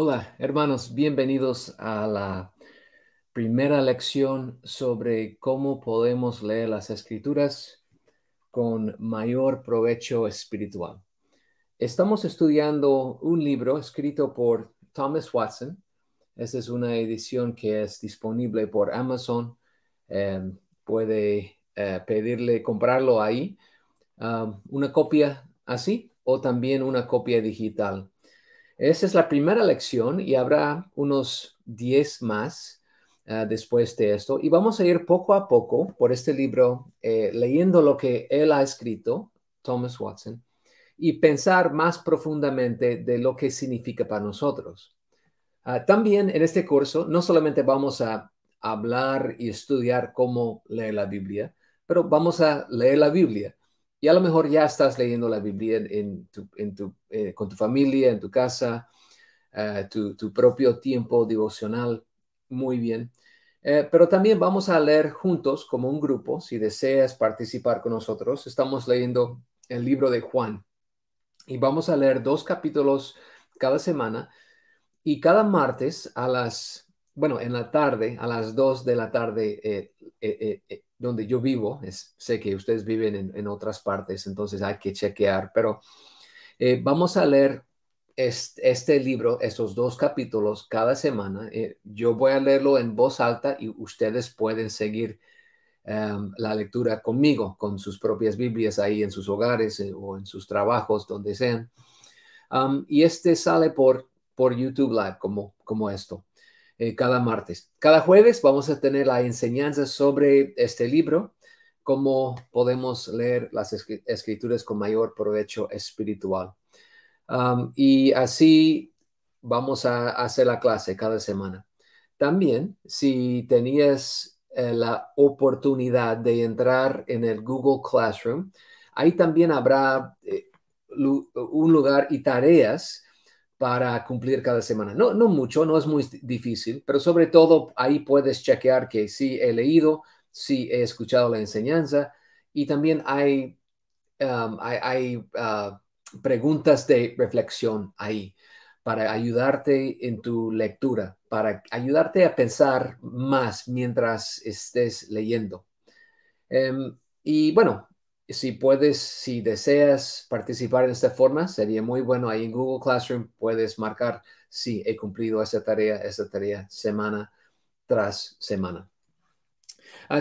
Hola, hermanos, bienvenidos a la primera lección sobre cómo podemos leer las escrituras con mayor provecho espiritual. Estamos estudiando un libro escrito por Thomas Watson. Esta es una edición que es disponible por Amazon. Em, puede eh, pedirle comprarlo ahí, ah, una copia así o también una copia digital. Esa es la primera lección y habrá unos 10 más ah, después de esto. Y vamos a ir poco a poco por este libro, eh, leyendo lo que él ha escrito, Thomas Watson, y pensar más profundamente de lo que significa para nosotros. Ah, también en este curso no solamente vamos a hablar y estudiar cómo leer la Biblia, pero vamos a leer la Biblia y a lo mejor ya estás leyendo la Biblia eh, con tu familia, en tu casa, eh, tu, propio tiempo devocional. Muy bien. Eh, pero también vamos a leer juntos como un grupo, si deseas participar con nosotros. Estamos leyendo el libro de Juan y vamos a leer dos capítulos cada semana y cada martes a las, bueno, en la tarde, a las dos de la tarde eh, donde yo vivo, es, sé que ustedes viven en, otras partes, entonces hay que chequear, pero eh, vamos a leer este, libro, estos dos capítulos cada semana. Eh, yo voy a leerlo en voz alta y ustedes pueden seguir em, la lectura conmigo, con sus propias Biblias ahí en sus hogares eh, o en sus trabajos, donde sean. y este sale por, por YouTube Live, como, como esto. Eh, cada martes. Cada jueves vamos a tener la enseñanza sobre este libro, cómo podemos leer las escrituras con mayor provecho espiritual. y así vamos a hacer la clase cada semana. También, si tenías eh, la oportunidad de entrar en el Google Classroom, ahí también habrá eh, un lugar y tareas para cumplir cada semana. No, no mucho, no es muy difícil, pero sobre todo ahí puedes chequear que sí he leído, sí he escuchado la enseñanza y también hay, hay, ah, preguntas de reflexión ahí para ayudarte en tu lectura, para ayudarte a pensar más mientras estés leyendo. Em, y bueno, si puedes, si deseas participar de esta forma, sería muy bueno. Ahí en Google Classroom puedes marcar si he cumplido esa tarea, esa tarea semana tras semana.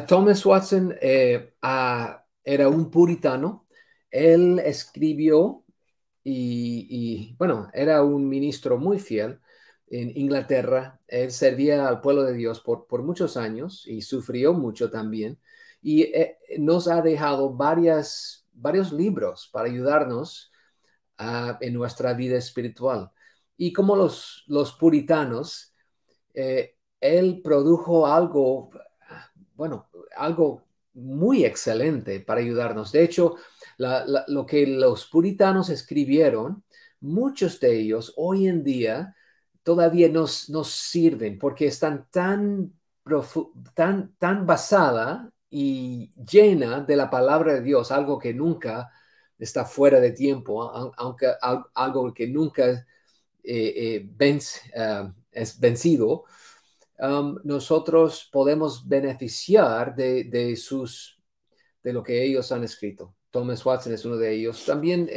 Thomas Watson eh, era un puritano. Él escribió y, bueno, era un ministro muy fiel en Inglaterra. Él servía al pueblo de Dios por, por muchos años y sufrió mucho también y eh, nos ha dejado varias, varios libros para ayudarnos ah, en nuestra vida espiritual. Y como los, los puritanos, eh, él produjo algo, bueno, algo muy excelente para ayudarnos. De hecho, lo que los puritanos escribieron, muchos de ellos hoy en día todavía nos, nos sirven porque están tan, tan, tan basada y llena de la palabra de Dios, algo que nunca está fuera de tiempo, aunque algo que nunca eh, eh, eh, es vencido, um, nosotros podemos beneficiar de, sus, de lo que ellos han escrito. Thomas Watson es uno de ellos. También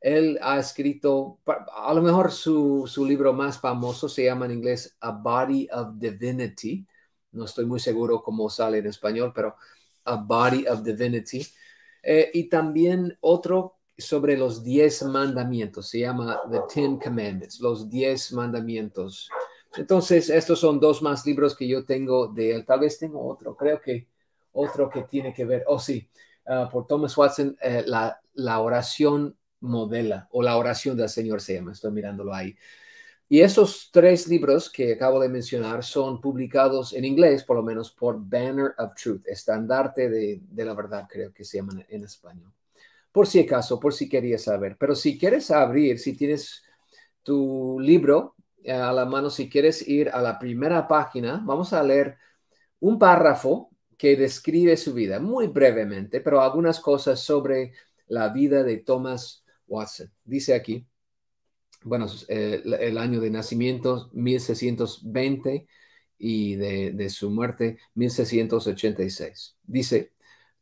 él ha escrito, a lo mejor su, su, libro más famoso se llama en inglés A Body of Divinity, no estoy muy seguro cómo sale en español, pero A Body of Divinity. Eh, y también otro sobre los diez mandamientos, se llama The Ten Commandments, los diez mandamientos. Entonces, estos son dos más libros que yo tengo de él. Tal vez tengo otro, creo que otro que tiene que ver, oh sí, ah, por Thomas Watson, eh, la, la oración modela o la oración del Señor se llama, estoy mirándolo ahí. Y esos tres libros que acabo de mencionar son publicados en inglés, por lo menos por Banner of Truth, estandarte de, la verdad, creo que se llaman en español. Por si acaso, por si querías saber. Pero si quieres abrir, si tienes tu libro eh, a la mano, si quieres ir a la primera página, vamos a leer un párrafo que describe su vida, muy brevemente, pero algunas cosas sobre la vida de Thomas Watson. Dice aquí bueno, eh, el año de nacimiento 1620 y de, su muerte 1686. Dice,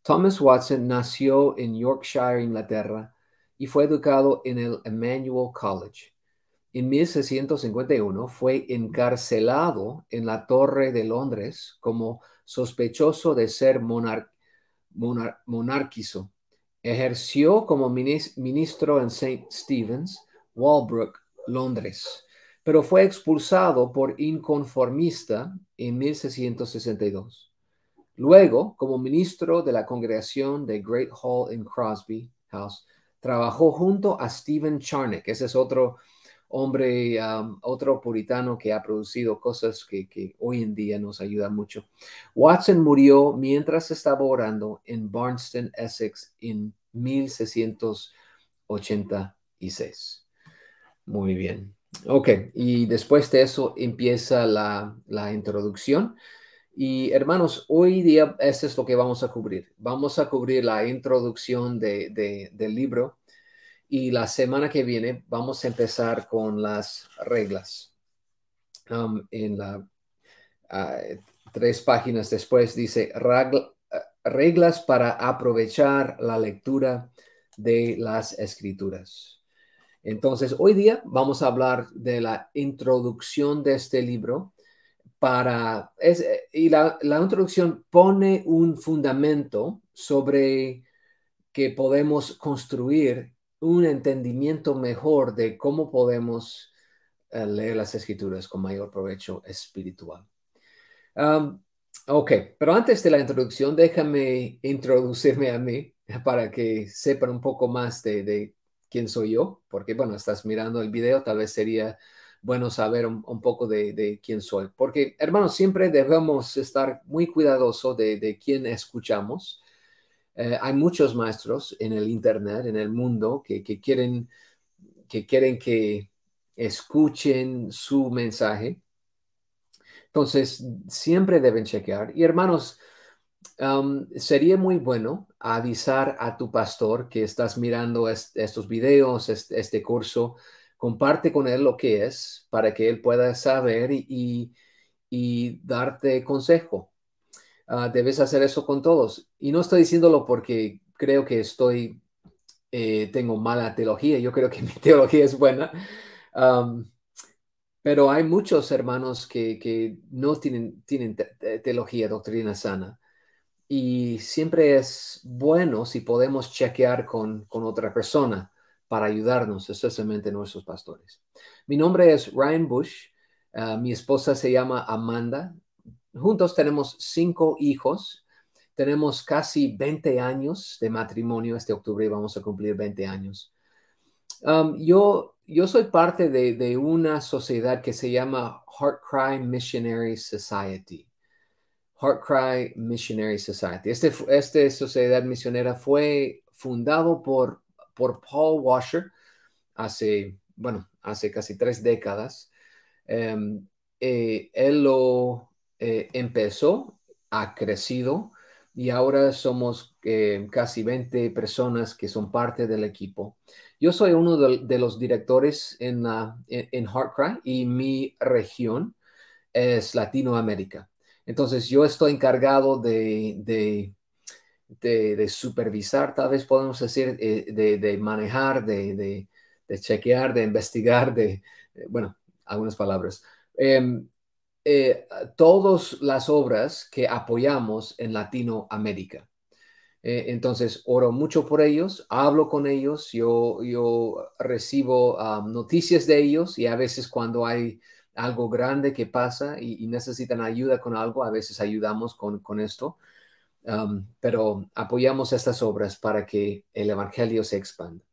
Thomas Watson nació en Yorkshire, Inglaterra, y fue educado en el Emmanuel College. En 1651 fue encarcelado en la Torre de Londres como sospechoso de ser monarquizo. Ejerció como ministro en St. Stephen's, Walbrook, Londres, pero fue expulsado por inconformista en 1662. Luego, como ministro de la congregación de Great Hall en Crosby House, trabajó junto a Stephen Charnock. Ese es otro hombre, um, otro puritano que ha producido cosas que, que hoy en día nos ayudan mucho. Watson murió mientras estaba orando en Barnston, Essex, en 1686. Muy bien. Ok, y después de eso empieza la, introducción. Y hermanos, hoy día esto es lo que vamos a cubrir. Vamos a cubrir la introducción de, del libro y la semana que viene vamos a empezar con las reglas. Um, en la, ah, tres páginas después dice reglas para aprovechar la lectura de las escrituras. Entonces, hoy día vamos a hablar de la introducción de este libro para, y la, introducción pone un fundamento sobre que podemos construir un entendimiento mejor de cómo podemos eh, leer las escrituras con mayor provecho espiritual. Um, ok, pero antes de la introducción, déjame introducirme a mí para que sepan un poco más de quién soy yo, porque bueno, estás mirando el video, tal vez sería bueno saber un, poco de, quién soy, porque hermanos, siempre debemos estar muy cuidadosos de, quién escuchamos. Eh, hay muchos maestros en el Internet, en el mundo, que, quieren, que quieren que escuchen su mensaje. Entonces, siempre deben chequear. Y hermanos, sería muy bueno avisar a tu pastor que estás mirando estos videos, este curso. Comparte con él lo que es para que él pueda saber y, darte consejo. Ah, debes hacer eso con todos. Y no estoy diciéndolo porque creo que estoy, eh, tengo mala teología. Yo creo que mi teología es buena. pero hay muchos hermanos que, no tienen, tienen teología, doctrina sana y siempre es bueno si podemos chequear con, otra persona para ayudarnos, especialmente nuestros pastores. Mi nombre es Ryan Bush, eh, mi esposa se llama Amanda, juntos tenemos cinco hijos, tenemos casi 20 años de matrimonio, este octubre vamos a cumplir 20 años. Um, yo, yo soy parte de, de una sociedad que se llama Heart Cry Missionary Society. Heartcry Missionary Society. Este, este, sociedad misionera fue fundado por, por Paul Washer hace, bueno, hace casi tres décadas. Em, eh, él lo eh, empezó, ha crecido y ahora somos eh, casi 20 personas que son parte del equipo. Yo soy uno de, los directores en, la, en Heartcry y mi región es Latinoamérica. Entonces yo estoy encargado de, supervisar, tal vez podemos decir, eh, de, manejar, de, chequear, de investigar, de, eh, bueno, algunas palabras. Em, eh, todas las obras que apoyamos en Latinoamérica. entonces, oro mucho por ellos, hablo con ellos, yo, recibo ah, noticias de ellos y a veces cuando hay algo grande que pasa y, necesitan ayuda con algo, a veces ayudamos con, esto, um, pero apoyamos estas obras para que el Evangelio se expanda.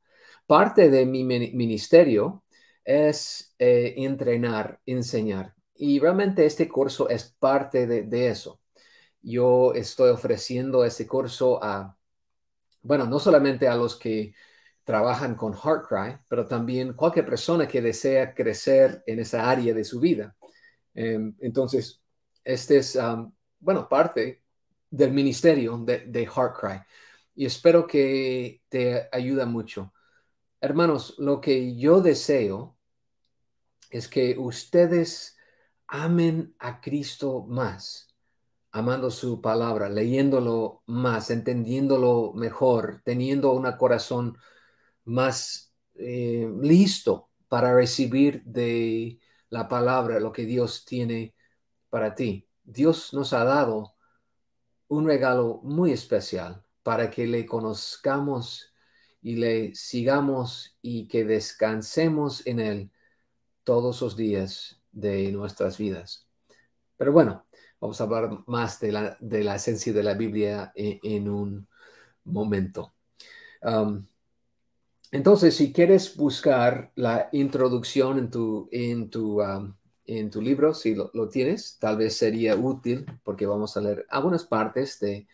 Parte de mi ministerio es eh, entrenar, enseñar. Y realmente este curso es parte de eso. Yo estoy ofreciendo este curso a, bueno, no solamente a los que trabajan con Heartcry, pero también cualquier persona que desea crecer en esa área de su vida. Em, entonces, este es, bueno, parte del ministerio de, de Heartcry y espero que te ayuda mucho. Hermanos, lo que yo deseo es que ustedes amen a Cristo más, amando su palabra, leyéndolo más, entendiéndolo mejor, teniendo un corazón más eh, listo para recibir de la palabra lo que Dios tiene para ti. Dios nos ha dado un regalo muy especial para que le conozcamos y le sigamos y que descansemos en él todos los días de nuestras vidas. Pero bueno, vamos a hablar más de la, de la esencia de la Biblia eh, en, un momento. Um, entonces, si quieres buscar la introducción en tu, en tu, en tu libro, si lo, tienes, tal vez sería útil porque vamos a leer algunas partes de,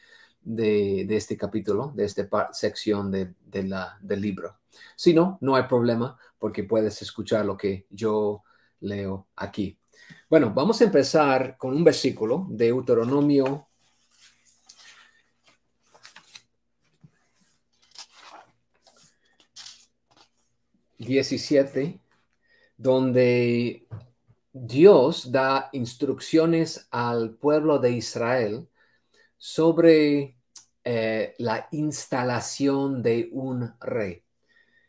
este capítulo, de esta sección de, del libro. Si no, no hay problema porque puedes escuchar lo que yo leo aquí. Bueno, vamos a empezar con un versículo de Deuteronomio 17, donde Dios da instrucciones al pueblo de Israel sobre eh, la instalación de un rey.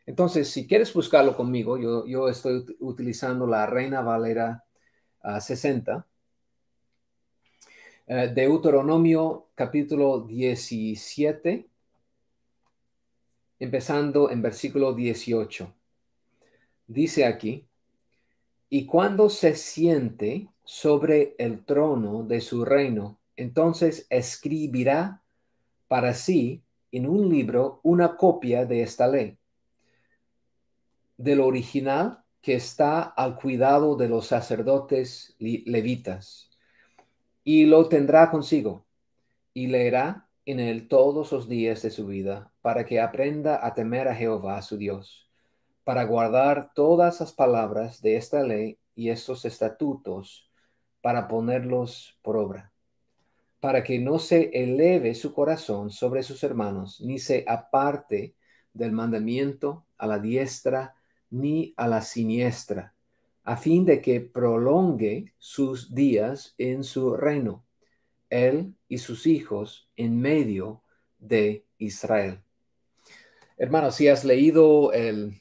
Entonces, si quieres buscarlo conmigo, yo, yo estoy utilizando la Reina Valera ah, sesenta 60. Eh, Deuteronomio capítulo 17, empezando en versículo 18 dice aquí, y cuando se siente sobre el trono de su reino, entonces escribirá para sí en un libro una copia de esta ley, del original que está al cuidado de los sacerdotes levitas, y lo tendrá consigo, y leerá en él todos los días de su vida, para que aprenda a temer a Jehová su Dios para guardar todas las palabras de esta ley y estos estatutos, para ponerlos por obra, para que no se eleve su corazón sobre sus hermanos, ni se aparte del mandamiento a la diestra ni a la siniestra, a fin de que prolongue sus días en su reino, él y sus hijos en medio de Israel. Hermanos, si has leído el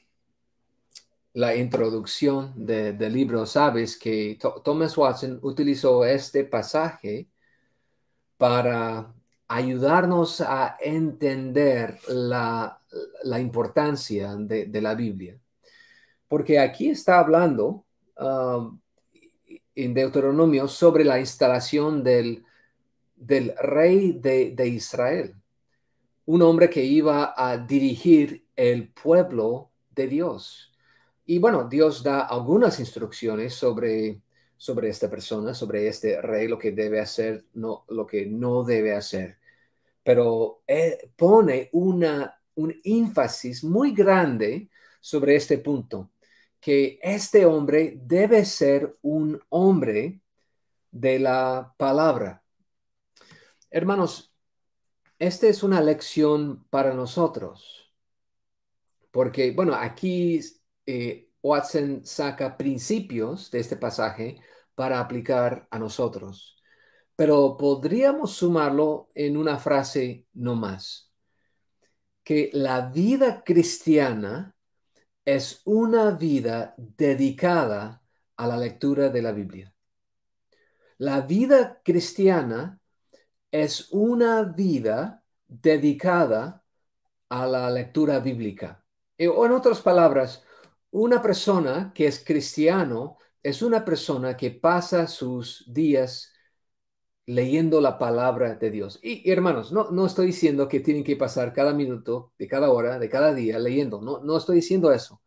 la introducción del libro, sabes que Thomas Watson utilizó este pasaje para ayudarnos a entender la, importancia de, la Biblia. Porque aquí está hablando um, en Deuteronomio sobre la instalación del, del rey de Israel, un hombre que iba a dirigir el pueblo de Dios y bueno, Dios da algunas instrucciones sobre, sobre esta persona, sobre este rey, lo que debe hacer, no, lo que no debe hacer. Pero eh, pone una, un énfasis muy grande sobre este punto, que este hombre debe ser un hombre de la palabra. Hermanos, esta es una lección para nosotros, porque, bueno, aquí eh, Watson saca principios de este pasaje para aplicar a nosotros, pero podríamos sumarlo en una frase no más, que la vida cristiana es una vida dedicada a la lectura de la Biblia. La vida cristiana es una vida dedicada a la lectura bíblica. Eh, o en otras palabras, una persona que es cristiano es una persona que pasa sus días leyendo la palabra de Dios. Y, hermanos, no, no estoy diciendo que tienen que pasar cada minuto, de cada hora, de cada día leyendo. No, no estoy diciendo eso.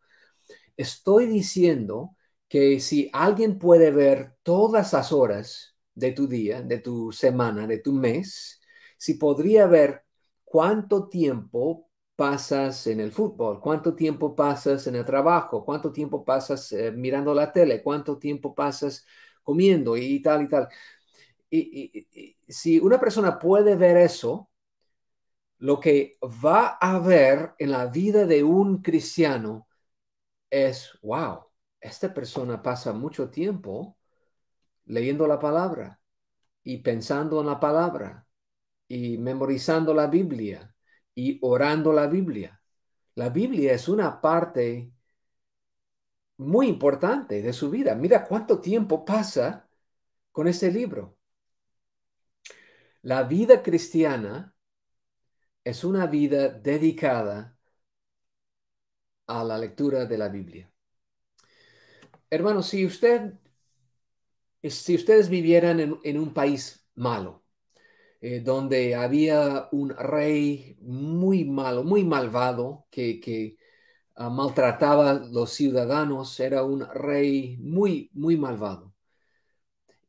Estoy diciendo que si alguien puede ver todas las horas de tu día, de tu semana, de tu mes, si podría ver cuánto tiempo pasas en el fútbol, cuánto tiempo pasas en el trabajo, cuánto tiempo pasas eh, mirando la tele, cuánto tiempo pasas comiendo y, tal y tal. y, si una persona puede ver eso, lo que va a ver en la vida de un cristiano es, wow, esta persona pasa mucho tiempo leyendo la palabra y pensando en la palabra y memorizando la Biblia y orando la Biblia. La Biblia es una parte muy importante de su vida. Mira cuánto tiempo pasa con ese libro. La vida cristiana es una vida dedicada a la lectura de la Biblia. Hermanos, si usted si ustedes vivieran en un país malo, eh, donde había un rey muy malo, muy malvado, que, ah, maltrataba a los ciudadanos, era un rey muy, muy malvado.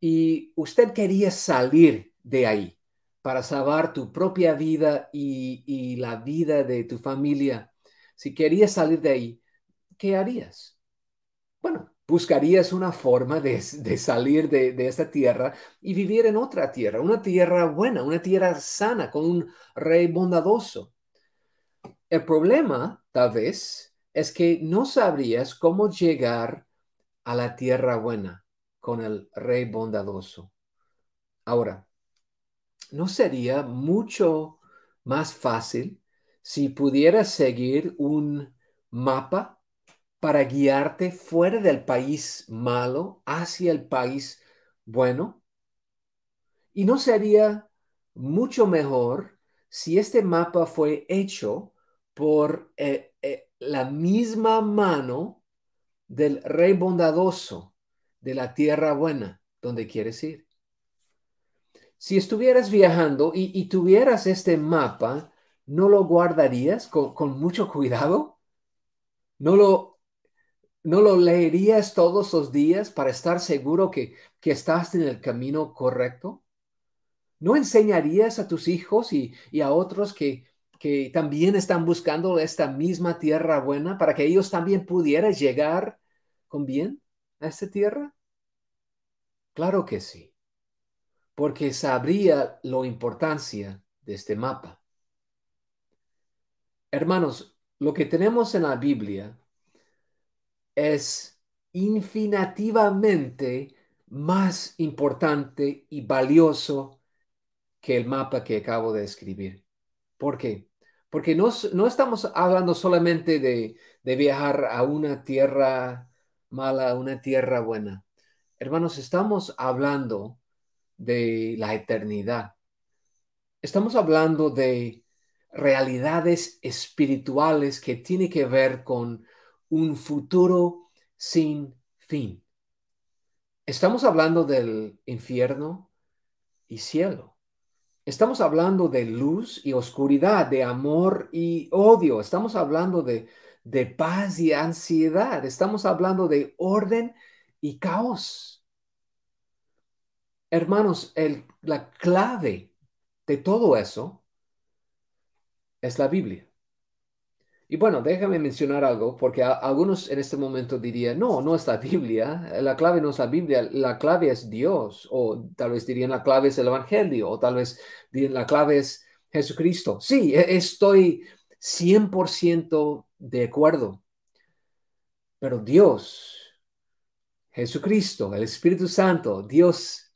Y usted quería salir de ahí para salvar tu propia vida y, y la vida de tu familia. Si querías salir de ahí, ¿qué harías? Bueno, buscarías una forma de, salir de, de, esta tierra y vivir en otra tierra, una tierra buena, una tierra sana, con un rey bondadoso. El problema, tal vez, es que no sabrías cómo llegar a la tierra buena con el rey bondadoso. Ahora, ¿no sería mucho más fácil si pudieras seguir un mapa para guiarte fuera del país malo hacia el país bueno? ¿Y no sería mucho mejor si este mapa fue hecho por eh, eh, la misma mano del rey bondadoso de la tierra buena donde quieres ir? Si estuvieras viajando y, tuvieras este mapa, ¿no lo guardarías con, con mucho cuidado? ¿No lo ¿No lo leerías todos los días para estar seguro que, estás en el camino correcto? ¿No enseñarías a tus hijos y, a otros que, que también están buscando esta misma tierra buena para que ellos también pudieran llegar con bien a esta tierra? Claro que sí, porque sabría la importancia de este mapa. Hermanos, lo que tenemos en la Biblia es infinitivamente más importante y valioso que el mapa que acabo de escribir. ¿Por qué? Porque no, estamos hablando solamente de, viajar a una tierra mala, a una tierra buena. Hermanos, estamos hablando de la eternidad. Estamos hablando de realidades espirituales que tiene que ver con un futuro sin fin. Estamos hablando del infierno y cielo. Estamos hablando de luz y oscuridad, de amor y odio. Estamos hablando de, de paz y ansiedad. Estamos hablando de orden y caos. Hermanos, la clave de todo eso es la Biblia. Y bueno, déjame mencionar algo, porque algunos en este momento dirían, no, no es la Biblia, la clave no es la Biblia, la clave es Dios, o tal vez dirían la clave es el Evangelio, o tal vez dirían la clave es Jesucristo. Sí, e, estoy 100% de acuerdo, pero Dios, Jesucristo, el Espíritu Santo, Dios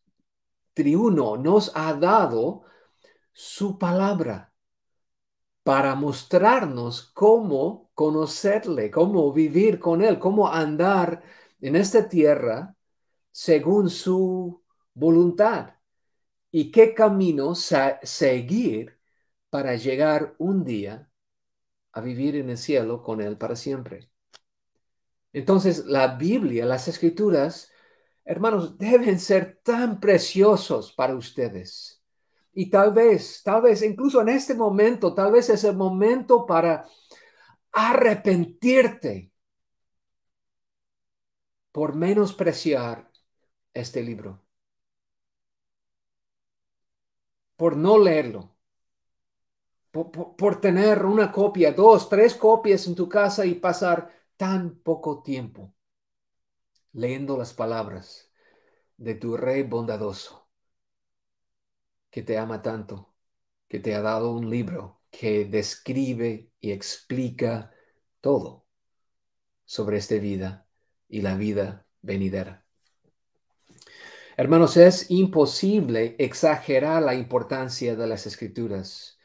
triuno, nos ha dado su palabra para mostrarnos cómo conocerle, cómo vivir con él, cómo andar en esta tierra según su voluntad y qué camino seguir para llegar un día a vivir en el cielo con él para siempre. Entonces, la Biblia, las escrituras, hermanos, deben ser tan preciosos para ustedes. Y tal vez, tal vez, incluso en este momento, tal vez es el momento para arrepentirte por menospreciar este libro, por no leerlo, por, tener una copia, dos, tres copias en tu casa y pasar tan poco tiempo leyendo las palabras de tu rey bondadoso que te ama tanto, que te ha dado un libro que describe y explica todo sobre esta vida y la vida venidera. Hermanos, es imposible exagerar la importancia de las escrituras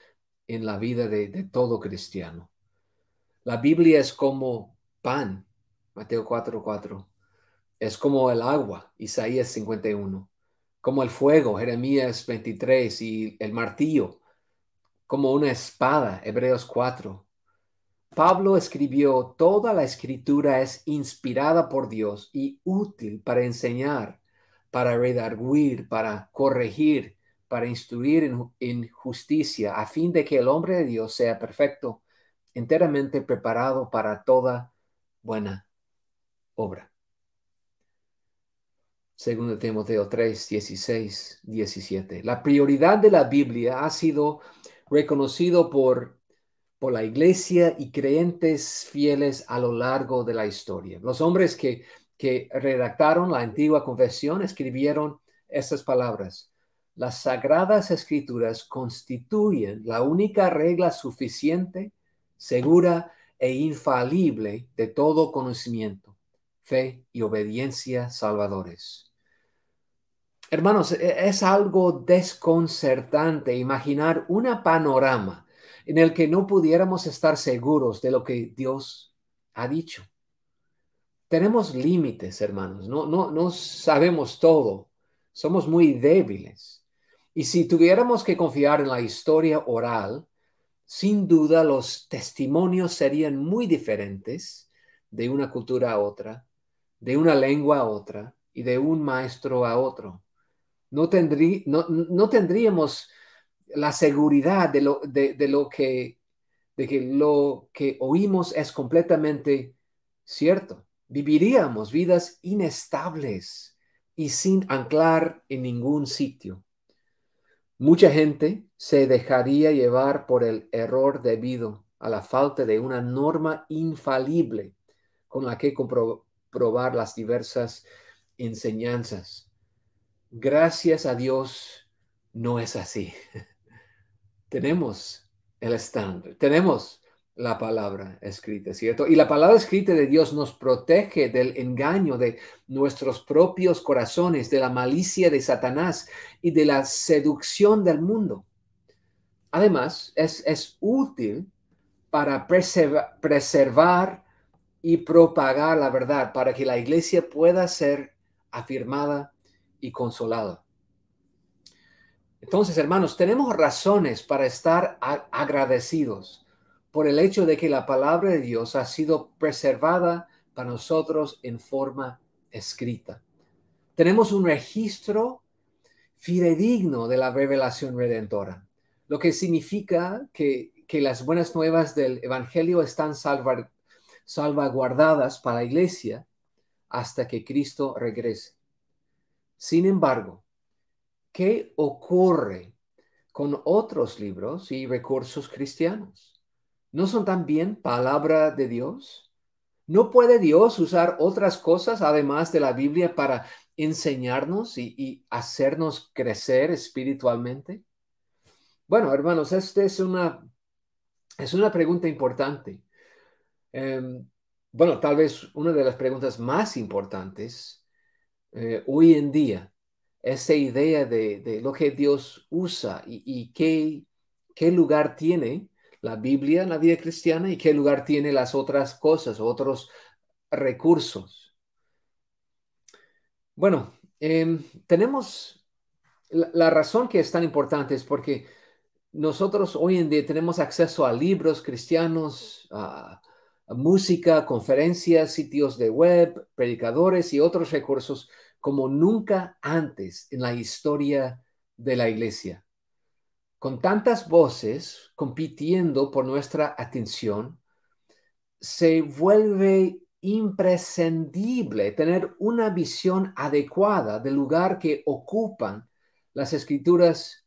en la vida de, todo cristiano. La Biblia es como pan, Mateo 4:4. Es como el agua, Isaías 51 como el fuego, Jeremías 23, y el martillo, como una espada, Hebreos 4. Pablo escribió, toda la escritura es inspirada por Dios y útil para enseñar, para redarguir, para corregir, para instruir en, en, justicia, a fin de que el hombre de Dios sea perfecto, enteramente preparado para toda buena obra. Segundo Timoteo 3, 16, 17. La prioridad de la Biblia ha sido reconocido por, por la iglesia y creyentes fieles a lo largo de la historia. Los hombres que, que redactaron la antigua confesión escribieron estas palabras. Las sagradas escrituras constituyen la única regla suficiente, segura e infalible de todo conocimiento, fe y obediencia salvadores Hermanos, e-, es algo desconcertante imaginar una panorama en el que no pudiéramos estar seguros de lo que Dios ha dicho. Tenemos límites, hermanos, no, no, no sabemos todo, somos muy débiles. Y si tuviéramos que confiar en la historia oral, sin duda los testimonios serían muy diferentes de una cultura a otra, de una lengua a otra y de un maestro a otro. No, tendríamos la seguridad de lo, que, de que lo que oímos es completamente cierto. Viviríamos vidas inestables y sin anclar en ningún sitio. Mucha gente se dejaría llevar por el error debido a la falta de una norma infalible con la que comprobar las diversas enseñanzas. Gracias a Dios no es así. tenemos el estándar, tenemos la palabra escrita, ¿cierto? Y la palabra escrita de Dios nos protege del engaño de nuestros propios corazones, de la malicia de Satanás y de la seducción del mundo. Además, es, útil para preservar y propagar la verdad, para que la iglesia pueda ser afirmada y consolado. Entonces, hermanos, tenemos razones para estar agradecidos por el hecho de que la palabra de Dios ha sido preservada para nosotros en forma escrita. Tenemos un registro fidedigno de la revelación redentora, lo que significa que, que las buenas nuevas del Evangelio están salvaguardadas para la iglesia hasta que Cristo regrese. Sin embargo, ¿qué ocurre con otros libros y recursos cristianos? ¿No son también palabra de Dios? ¿No puede Dios usar otras cosas además de la Biblia para enseñarnos y, hacernos crecer espiritualmente? Bueno, hermanos, esta es una, es una pregunta importante. Em, bueno, tal vez una de las preguntas más importantes eh, hoy en día, esa idea de, lo que Dios usa y, qué, qué, lugar tiene la Biblia en la vida cristiana y qué lugar tiene las otras cosas, otros recursos. Bueno, em, tenemos la, razón que es tan importante es porque nosotros hoy en día tenemos acceso a libros cristianos, a música, conferencias, sitios de web, predicadores y otros recursos como nunca antes en la historia de la iglesia. Con tantas voces compitiendo por nuestra atención, se vuelve imprescindible tener una visión adecuada del lugar que ocupan las escrituras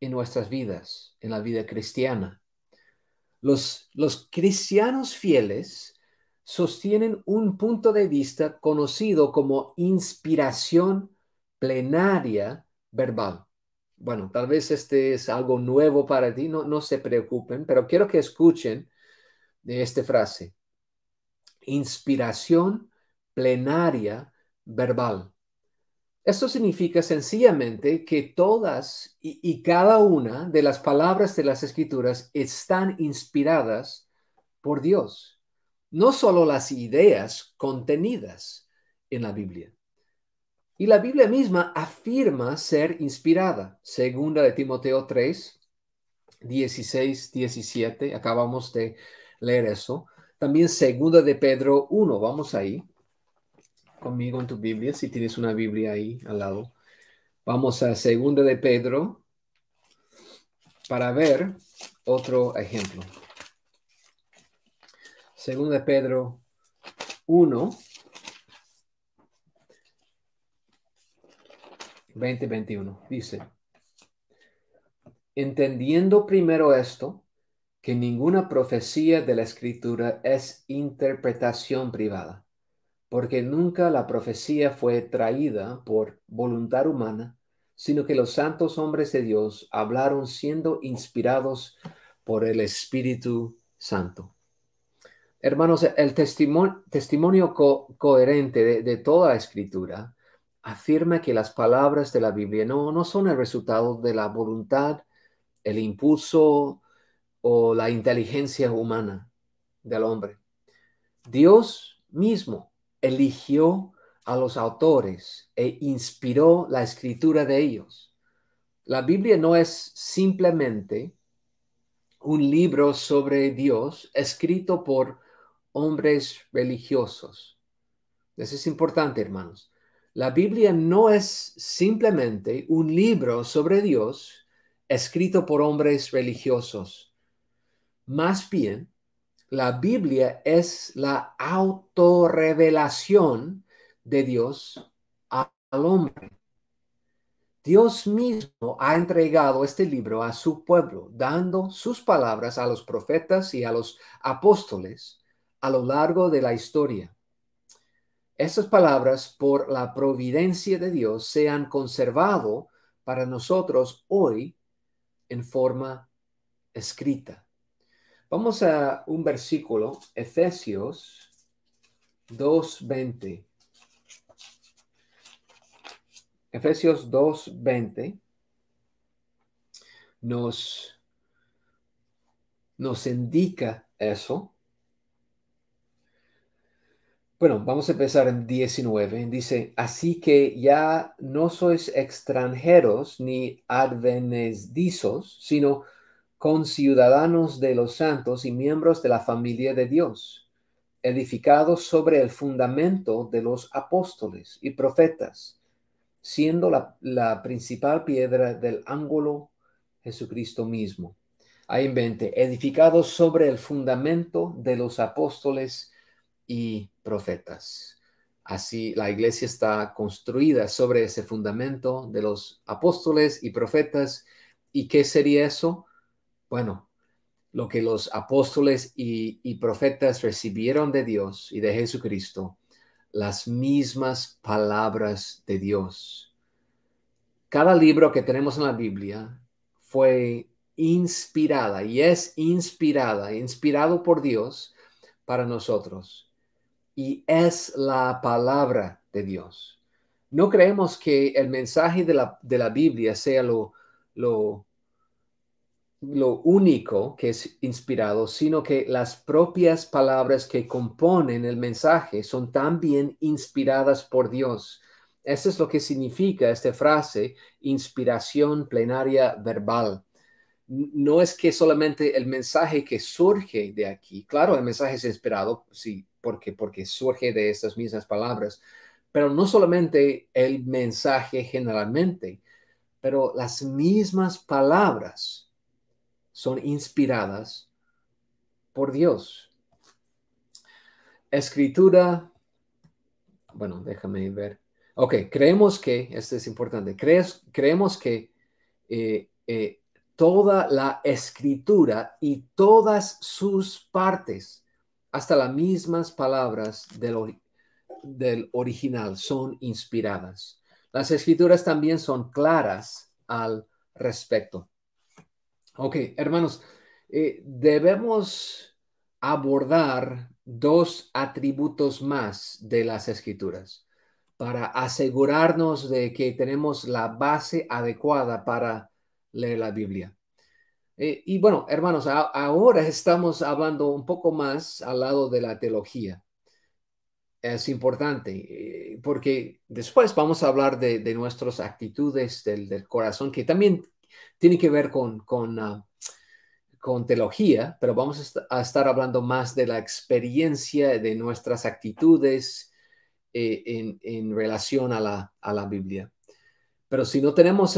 en nuestras vidas, en la vida cristiana. Los, cristianos fieles sostienen un punto de vista conocido como inspiración plenaria verbal. Bueno, tal vez este es algo nuevo para ti, no, no se preocupen, pero quiero que escuchen de esta frase. Inspiración plenaria verbal. Esto significa sencillamente que todas y, cada una de las palabras de las escrituras están inspiradas por Dios, no solo las ideas contenidas en la Biblia. Y la Biblia misma afirma ser inspirada, segunda de Timoteo 3, 16, 17, acabamos de leer eso. También segunda de Pedro 1, vamos ahí conmigo en tu Biblia, si tienes una Biblia ahí al lado. Vamos a Segundo de Pedro para ver otro ejemplo. Segundo de Pedro 1, 20, 21. Dice, entendiendo primero esto, que ninguna profecía de la escritura es interpretación privada porque nunca la profecía fue traída por voluntad humana, sino que los santos hombres de Dios hablaron siendo inspirados por el Espíritu Santo. Hermanos, el testimonio, coherente de, toda la escritura afirma que las palabras de la Biblia no, no son el resultado de la voluntad, el impulso o la inteligencia humana del hombre. Dios mismo eligió a los autores e inspiró la escritura de ellos. La Biblia no es simplemente un libro sobre Dios escrito por hombres religiosos. Eso es importante, hermanos. La Biblia no es simplemente un libro sobre Dios escrito por hombres religiosos. Más bien, la Biblia es la autorrevelación de Dios al hombre. Dios mismo ha entregado este libro a su pueblo, dando sus palabras a los profetas y a los apóstoles a lo largo de la historia. Estas palabras, por la providencia de Dios, se han conservado para nosotros hoy en forma escrita. Vamos a un versículo, Efesios 2.20. Efesios 2.20 nos, nos indica eso. Bueno, vamos a empezar en 19. Dice, así que ya no sois extranjeros ni advenedizos, sino con ciudadanos de los santos y miembros de la familia de Dios, edificados sobre el fundamento de los apóstoles y profetas, siendo la, la principal piedra del ángulo Jesucristo mismo. Ahí en 20, edificados sobre el fundamento de los apóstoles y profetas. Así la iglesia está construida sobre ese fundamento de los apóstoles y profetas. ¿Y qué sería eso? Bueno, lo que los apóstoles y, profetas recibieron de Dios y de Jesucristo, las mismas palabras de Dios. Cada libro que tenemos en la Biblia fue inspirada y es inspirada, inspirado por Dios para nosotros. Y es la palabra de Dios. No creemos que el mensaje de la, Biblia sea lo, lo lo único que es inspirado, sino que las propias palabras que componen el mensaje son también inspiradas por Dios. Eso es lo que significa esta frase, inspiración plenaria verbal. No es que solamente el mensaje que surge de aquí, claro, el mensaje es inspirado, sí, porque, porque surge de estas mismas palabras, pero no solamente el mensaje generalmente, pero las mismas palabras son inspiradas por Dios. Escritura, bueno, déjame ver. Ok, creemos que, esto es importante, creemos que eh, eh, toda la escritura y todas sus partes, hasta las mismas palabras del original, son inspiradas. Las escrituras también son claras al respecto. Ok, hermanos, eh, debemos abordar dos atributos más de las escrituras para asegurarnos de que tenemos la base adecuada para leer la Biblia. Eh, y bueno, hermanos, ahora estamos hablando un poco más al lado de la teología. Es importante eh, porque después vamos a hablar de, nuestras actitudes del, del corazón, que también tiene que ver con, con, ah, teología, pero vamos a, estar hablando más de la experiencia, de nuestras actitudes eh, en, relación a la, Biblia. Pero si no tenemos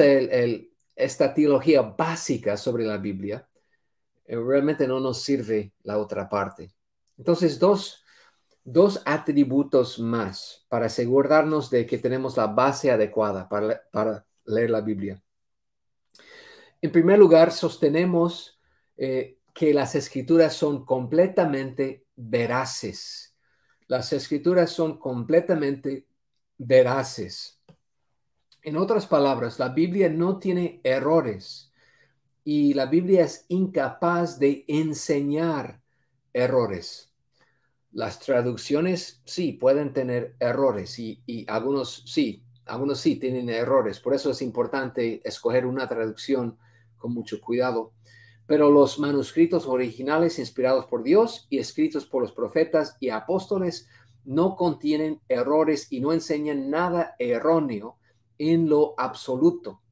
esta teología básica sobre la Biblia, eh, realmente no nos sirve la otra parte. Entonces, dos, atributos más para asegurarnos de que tenemos la base adecuada para leer la Biblia. En primer lugar, sostenemos eh, que las escrituras son completamente veraces. Las escrituras son completamente veraces. En otras palabras, la Biblia no tiene errores y la Biblia es incapaz de enseñar errores. Las traducciones sí pueden tener errores y, y algunos sí, algunos sí tienen errores. Por eso es importante escoger una traducción con mucho cuidado. Pero los manuscritos originales inspirados por Dios y escritos por los profetas y apóstoles no contienen errores y no enseñan nada erróneo en lo absoluto.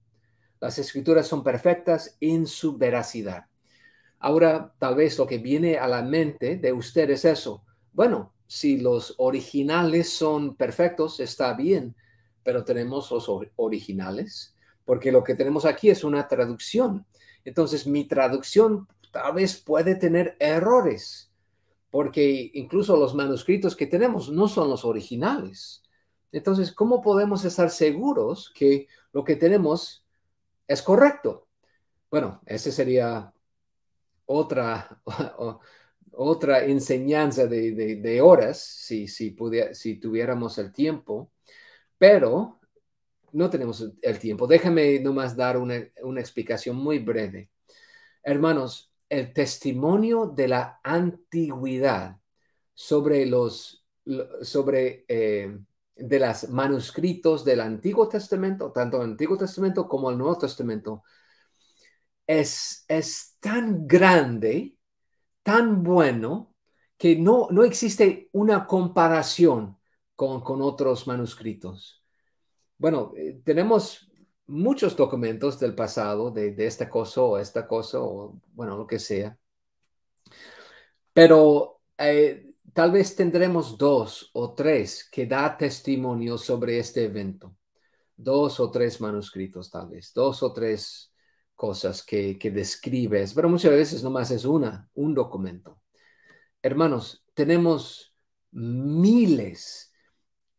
Las escrituras son perfectas en su veracidad. Ahora, tal vez lo que viene a la mente de usted es eso. Bueno, si los originales son perfectos, está bien, pero tenemos los originales porque lo que tenemos aquí es una traducción. Entonces, mi traducción tal vez puede tener errores, porque incluso los manuscritos que tenemos no son los originales. Entonces, ¿cómo podemos estar seguros que lo que tenemos es correcto? Bueno, esa sería otra, otra enseñanza de, horas, si, si, si tuviéramos el tiempo, pero no tenemos el tiempo. Déjame nomás dar una, explicación muy breve. Hermanos, el testimonio de la antigüedad sobre los sobre eh, de los manuscritos del Antiguo Testamento, tanto el Antiguo Testamento como el Nuevo Testamento, es, es tan grande, tan bueno, que no, no existe una comparación con, con otros manuscritos. Bueno, eh, tenemos muchos documentos del pasado de, esta cosa o esta cosa o bueno, lo que sea. Pero eh, tal vez tendremos dos o tres que da testimonio sobre este evento. Dos o tres manuscritos tal vez, dos o tres cosas que, describes, pero muchas veces nomás es una, un documento. Hermanos, tenemos miles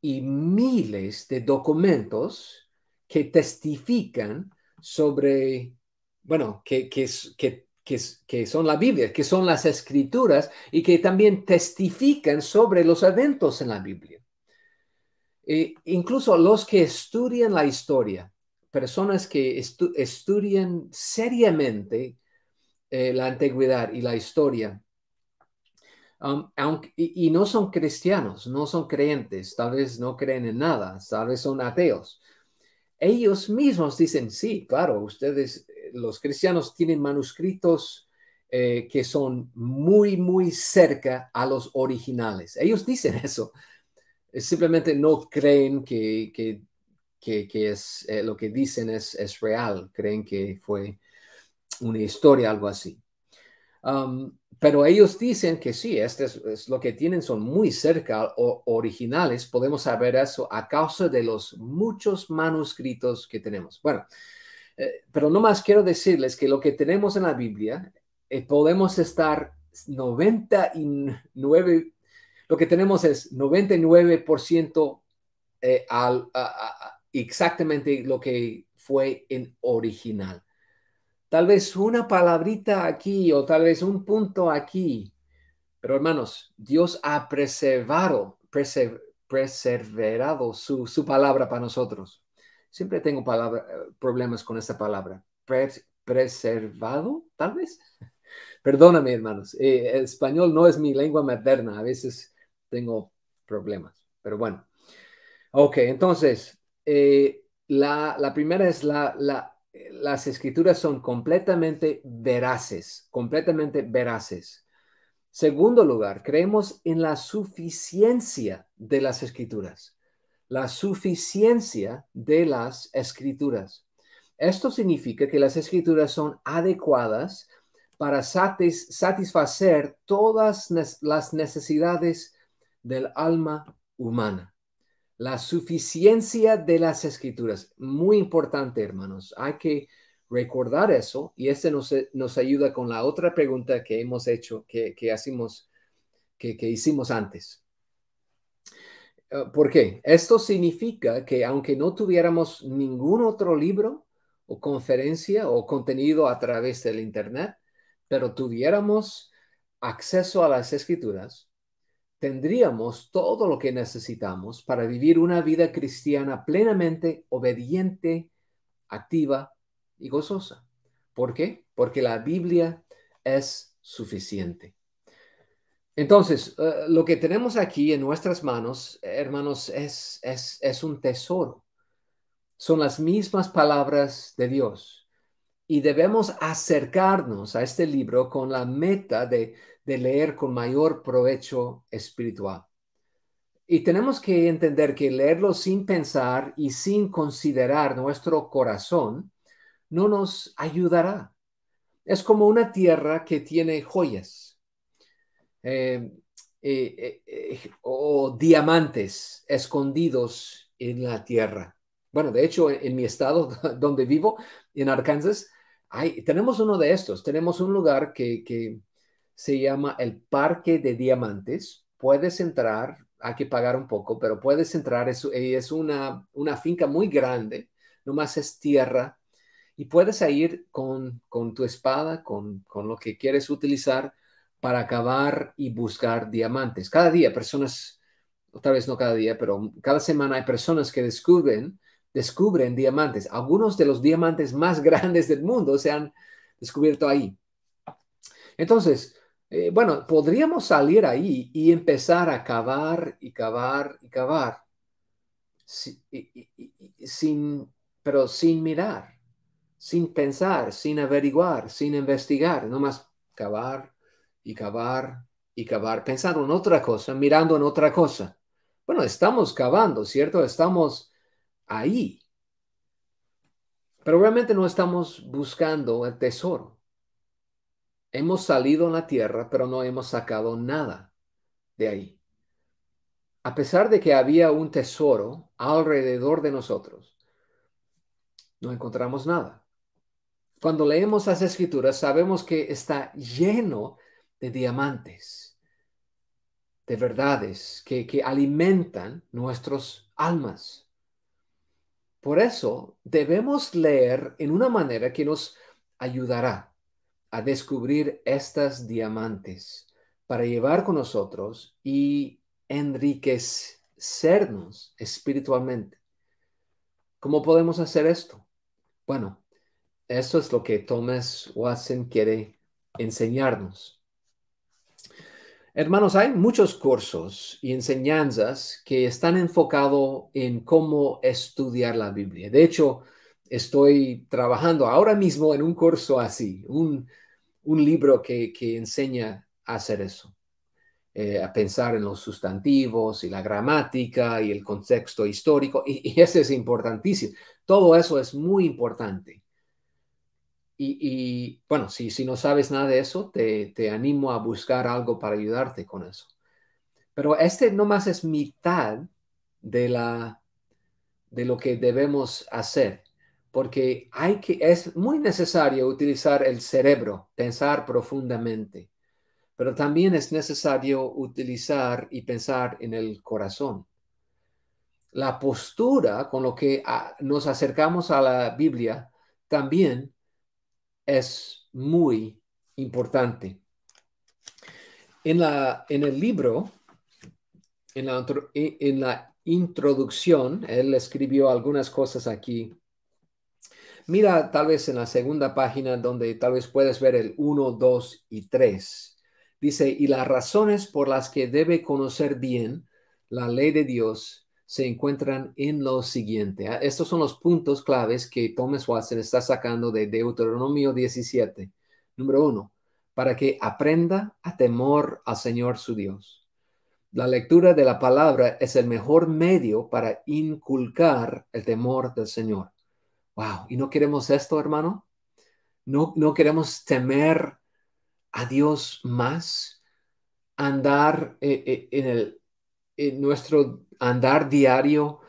y miles de documentos que testifican sobre, bueno, que, que, que, son la Biblia, que son las escrituras y que también testifican sobre los eventos en la Biblia. E incluso los que estudian la historia, personas que estudian seriamente eh, la antigüedad y la historia, aunque, y, no son cristianos, no son creyentes, tal vez no creen en nada, tal vez son ateos. Ellos mismos dicen, sí, claro, ustedes, eh, los cristianos tienen manuscritos eh, que son muy, muy cerca a los originales. Ellos dicen eso. Simplemente no creen que, que, que, es, eh, lo que dicen es, es real, creen que fue una historia, algo así. Um, pero ellos dicen que sí, este es, lo que tienen, son muy cerca o originales. Podemos saber eso a causa de los muchos manuscritos que tenemos. Bueno, eh, pero no más quiero decirles que lo que tenemos en la Biblia, eh, podemos estar 99, lo que tenemos es 99% eh, al, exactamente lo que fue en original. Tal vez una palabrita aquí o tal vez un punto aquí. Pero hermanos, Dios ha preservado, su, palabra para nosotros. Siempre tengo problemas con esta palabra. preservado, tal vez. Perdóname, hermanos. Eh, el español no es mi lengua materna. A veces tengo problemas. Pero bueno. Ok, entonces, eh, la, primera es la las escrituras son completamente veraces, completamente veraces. Segundo lugar, creemos en la suficiencia de las escrituras, la suficiencia de las escrituras. Esto significa que las escrituras son adecuadas para satisfacer todas las necesidades del alma humana la suficiencia de las escrituras. Muy importante, hermanos. Hay que recordar eso y este nos, eh, ayuda con la otra pregunta que hemos hecho, que, que, que, que hicimos antes. Ah, ¿Por qué? Esto significa que aunque no tuviéramos ningún otro libro o conferencia o contenido a través del Internet, pero tuviéramos acceso a las escrituras, tendríamos todo lo que necesitamos para vivir una vida cristiana plenamente obediente, activa y gozosa. ¿Por qué? Porque la Biblia es suficiente. Entonces, eh, lo que tenemos aquí en nuestras manos, hermanos, es, es un tesoro. Son las mismas palabras de Dios. Y debemos acercarnos a este libro con la meta de de leer con mayor provecho espiritual. Y tenemos que entender que leerlo sin pensar y sin considerar nuestro corazón no nos ayudará. Es como una tierra que tiene joyas eh, eh, eh, o diamantes escondidos en la tierra. Bueno, de hecho, en mi estado donde vivo, en Arkansas, hay, tenemos uno de estos. Tenemos un lugar que se llama el Parque de Diamantes. Puedes entrar, hay que pagar un poco, pero puedes entrar, es, eh, es una, una finca muy grande, nomás es tierra, y puedes ir con, tu espada, con, con lo que quieres utilizar para acabar y buscar diamantes. Cada día personas, tal vez no cada día, pero cada semana hay personas que descubren, descubren diamantes. Algunos de los diamantes más grandes del mundo se han descubierto ahí. Entonces, eh, bueno, podríamos salir ahí y empezar a cavar y cavar y cavar, sin, pero sin mirar, sin pensar, sin averiguar, sin investigar, nomás cavar y cavar y cavar, pensando en otra cosa, mirando en otra cosa. Bueno, estamos cavando, ¿cierto? Estamos ahí. Pero realmente no estamos buscando el tesoro. Hemos salido en la tierra, pero no hemos sacado nada de ahí. A pesar de que había un tesoro alrededor de nosotros, no encontramos nada. Cuando leemos las escrituras sabemos que está lleno de diamantes, de verdades que, que alimentan nuestros almas. Por eso debemos leer en una manera que nos ayudará a descubrir estas diamantes para llevar con nosotros y enriquecernos espiritualmente. ¿Cómo podemos hacer esto? Bueno, eso es lo que Thomas Watson quiere enseñarnos. Hermanos, hay muchos cursos y enseñanzas que están enfocados en cómo estudiar la Biblia. De hecho, estoy trabajando ahora mismo en un curso así, un, un libro que, enseña a hacer eso, eh, a pensar en los sustantivos y la gramática y el contexto histórico, y, eso es importantísimo. Todo eso es muy importante. Y, bueno, si, si, no sabes nada de eso, te, animo a buscar algo para ayudarte con eso. Pero este nomás es mitad de, la, de lo que debemos hacer porque hay que, es muy necesario utilizar el cerebro, pensar profundamente, pero también es necesario utilizar y pensar en el corazón. La postura con lo que ah, nos acercamos a la Biblia también es muy importante. En, la, en el libro, en en la introducción, él escribió algunas cosas aquí Mira tal vez en la segunda página donde tal vez puedes ver el 1, 2 y 3. Dice, y las razones por las que debe conocer bien la ley de Dios se encuentran en lo siguiente. ¿ah? Estos son los puntos claves que Thomas Watson está sacando de Deuteronomio 17. Número uno, para que aprenda a temor al Señor su Dios. La lectura de la palabra es el mejor medio para inculcar el temor del Señor wow, ¿y no queremos esto, hermano? ¿No, no queremos temer a Dios más? Andar eh, eh, en, el, nuestro andar diario,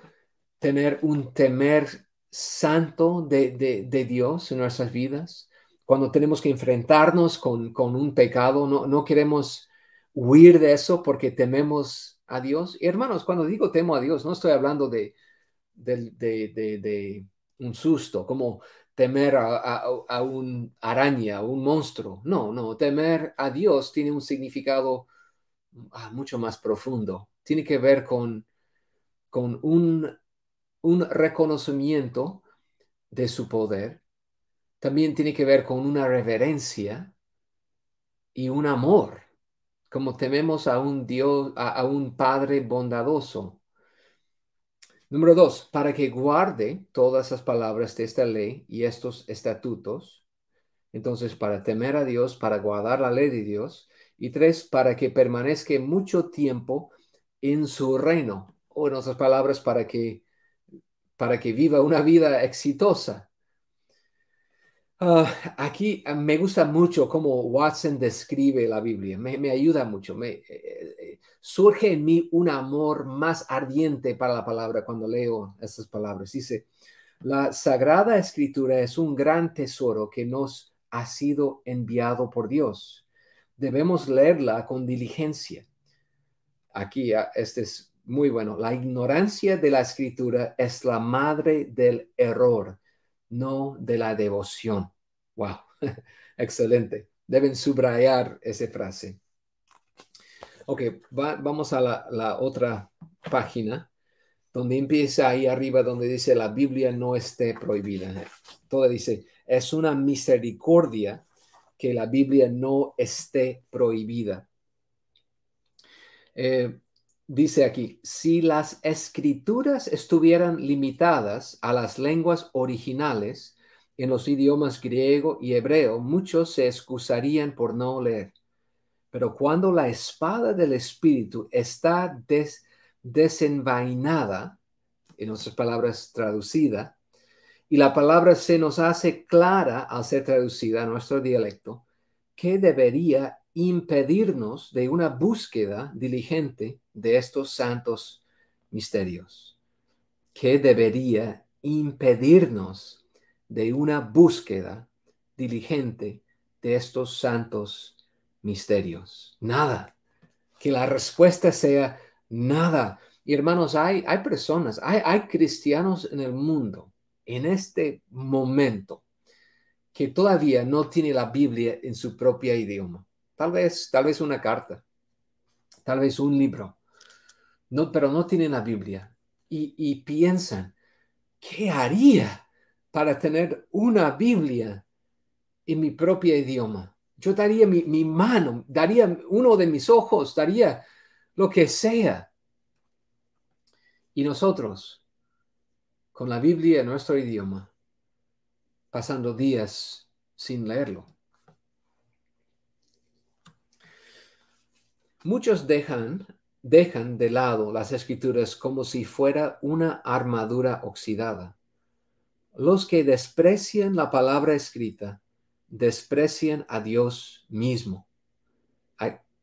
tener un temer santo de, Dios en nuestras vidas. Cuando tenemos que enfrentarnos con, con un pecado, no, no queremos huir de eso porque tememos a Dios. Y hermanos, cuando digo temo a Dios, no estoy hablando de, de, un susto, como temer a, a, un araña, un monstruo. No, no, temer a Dios tiene un significado ah, mucho más profundo. Tiene que ver con, con un, reconocimiento de su poder. También tiene que ver con una reverencia y un amor, como tememos a un Dios, a un Padre bondadoso Número dos, para que guarde todas las palabras de esta ley y estos estatutos. Entonces, para temer a Dios, para guardar la ley de Dios. Y tres, para que permanezca mucho tiempo en su reino. O en otras palabras, para que, para que viva una vida exitosa. Ah, aquí me gusta mucho cómo Watson describe la Biblia. Me, me ayuda mucho. Me, eh, Surge en mí un amor más ardiente para la palabra cuando leo estas palabras. Dice, la Sagrada Escritura es un gran tesoro que nos ha sido enviado por Dios. Debemos leerla con diligencia. Aquí, ah, este es muy bueno. La ignorancia de la escritura es la madre del error, no de la devoción. Wow, excelente. Deben subrayar esa frase. Ok, vamos a la, otra página, donde empieza ahí arriba, donde dice la Biblia no esté prohibida. Todo dice, es una misericordia que la Biblia no esté prohibida. Eh, dice aquí, si las escrituras estuvieran limitadas a las lenguas originales, en los idiomas griego y hebreo, muchos se excusarían por no leer. Pero cuando la espada del Espíritu está desenvainada, en otras palabras, traducida, y la palabra se nos hace clara al ser traducida a nuestro dialecto, ¿qué debería impedirnos de una búsqueda diligente de estos santos misterios? ¿Qué debería impedirnos de una búsqueda diligente de estos santos misterios? misterios, nada. Que la respuesta sea nada. Y hermanos, hay, hay personas, hay, cristianos en el mundo en este momento que todavía no tiene la Biblia en su propio idioma. Tal vez, tal vez una carta, tal vez un libro, no, pero no tienen la Biblia y, y piensan, ¿qué haría para tener una Biblia en mi propio idioma? Yo daría mi, mano, daría uno de mis ojos, daría lo que sea. Y nosotros, con la Biblia en nuestro idioma, pasando días sin leerlo. Muchos dejan, dejan de lado las escrituras como si fuera una armadura oxidada. Los que desprecian la palabra escrita desprecian a Dios mismo,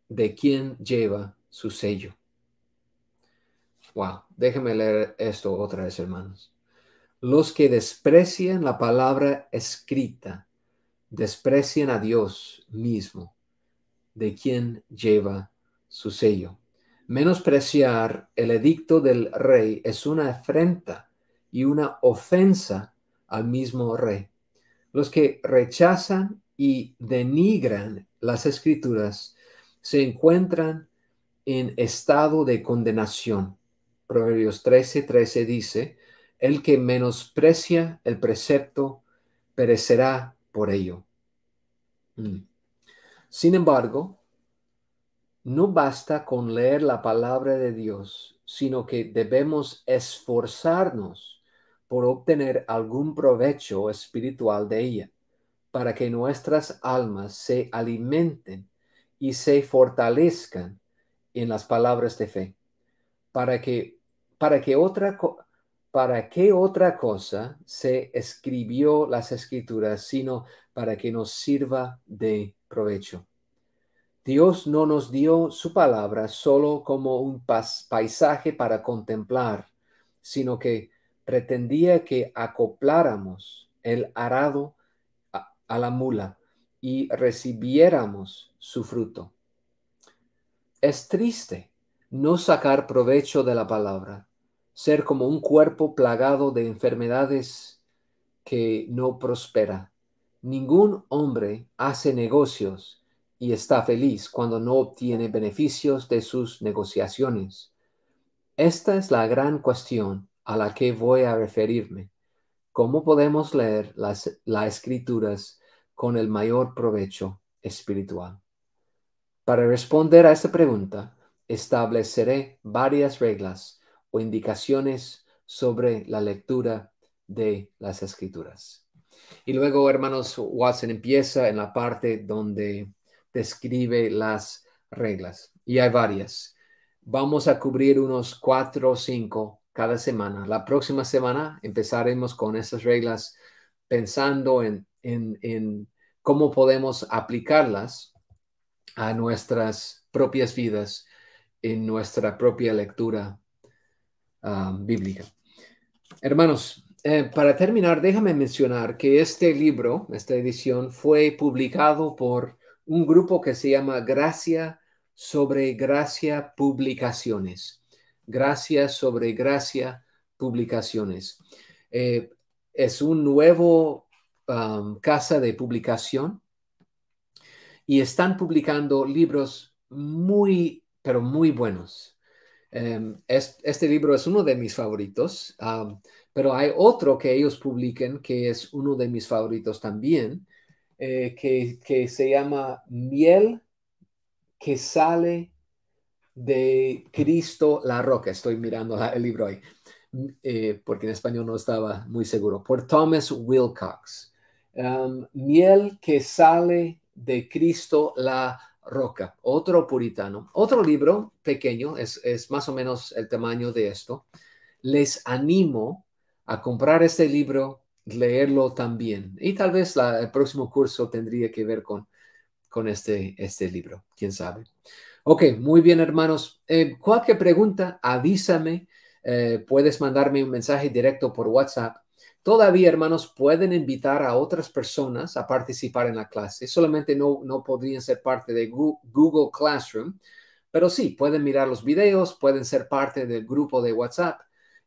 de quien lleva su sello. Wow, déjenme leer esto otra vez, hermanos. Los que desprecian la palabra escrita, desprecian a Dios mismo, de quien lleva su sello. Menospreciar el edicto del rey es una afrenta y una ofensa al mismo rey. Los que rechazan y denigran las escrituras se encuentran en estado de condenación. Proverbios 13:13 dice, el que menosprecia el precepto perecerá por ello. Mm. Sin embargo, no basta con leer la palabra de Dios, sino que debemos esforzarnos por obtener algún provecho espiritual de ella, para que nuestras almas se alimenten y se fortalezcan en las palabras de fe, para que, para que otra ¿Para qué otra cosa se escribió las escrituras sino para que nos sirva de provecho? Dios no nos dio su palabra solo como un paisaje para contemplar, sino que pretendía que acopláramos el arado a, la mula y recibiéramos su fruto. Es triste no sacar provecho de la palabra, ser como un cuerpo plagado de enfermedades que no prospera. Ningún hombre hace negocios y está feliz cuando no obtiene beneficios de sus negociaciones. Esta es la gran cuestión a la que voy a referirme. ¿Cómo podemos leer las, las escrituras con el mayor provecho espiritual? Para responder a esta pregunta, estableceré varias reglas o indicaciones sobre la lectura de las escrituras. Y luego, hermanos, Watson empieza en la parte donde describe las reglas. Y hay varias. Vamos a cubrir unos cuatro o cinco cada semana. La próxima semana empezaremos con esas reglas pensando en, cómo podemos aplicarlas a nuestras propias vidas, en nuestra propia lectura ah, bíblica. Hermanos, eh, para terminar, déjame mencionar que este libro, esta edición, fue publicado por un grupo que se llama Gracia sobre Gracia Publicaciones. Gracia sobre Gracia Publicaciones. Eh, es un nuevo um, casa de publicación y están publicando libros muy, pero muy buenos. Em, este libro es uno de mis favoritos, um, pero hay otro que ellos publiquen que es uno de mis favoritos también, eh, que, que se llama Miel que sale de Cristo la Roca. Estoy mirando el libro ahí, mm, eh, porque en español no estaba muy seguro. Por Thomas Wilcox. miel que sale de Cristo la Roca, otro puritano. Otro libro pequeño, es, más o menos el tamaño de esto. Les animo a comprar este libro, leerlo también. Y tal vez el próximo curso tendría que ver con, con este, este libro, quién sabe. Ok, muy bien, hermanos. Eh, cualquier pregunta, avísame. Eh, puedes mandarme un mensaje directo por WhatsApp. Todavía, hermanos, pueden invitar a otras personas a participar en la clase. Solamente no, no podrían ser parte de Google Classroom, pero sí, pueden mirar los videos, pueden ser parte del grupo de WhatsApp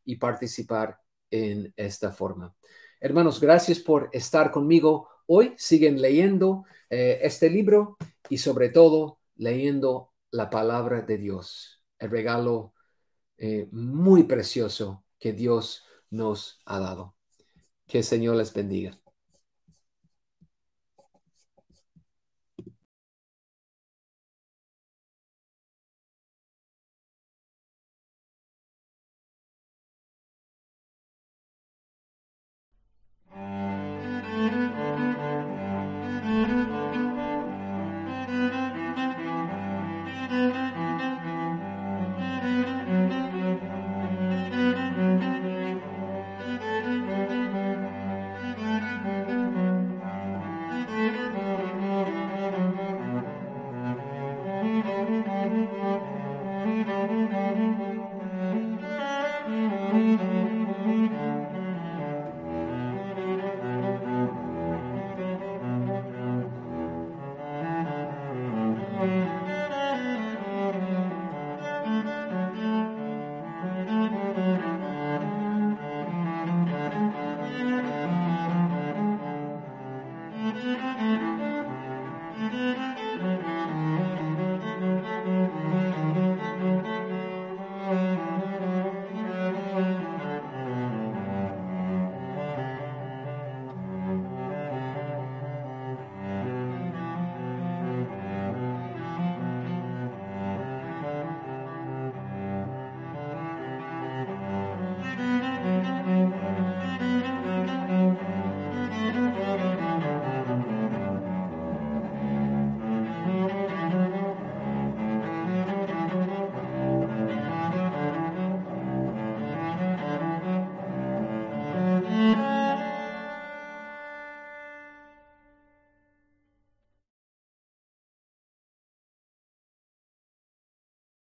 y participar en esta forma. Hermanos, gracias por estar conmigo. Hoy siguen leyendo eh, este libro y sobre todo leyendo la palabra de Dios, el regalo eh, muy precioso que Dios nos ha dado. Que el Señor les bendiga.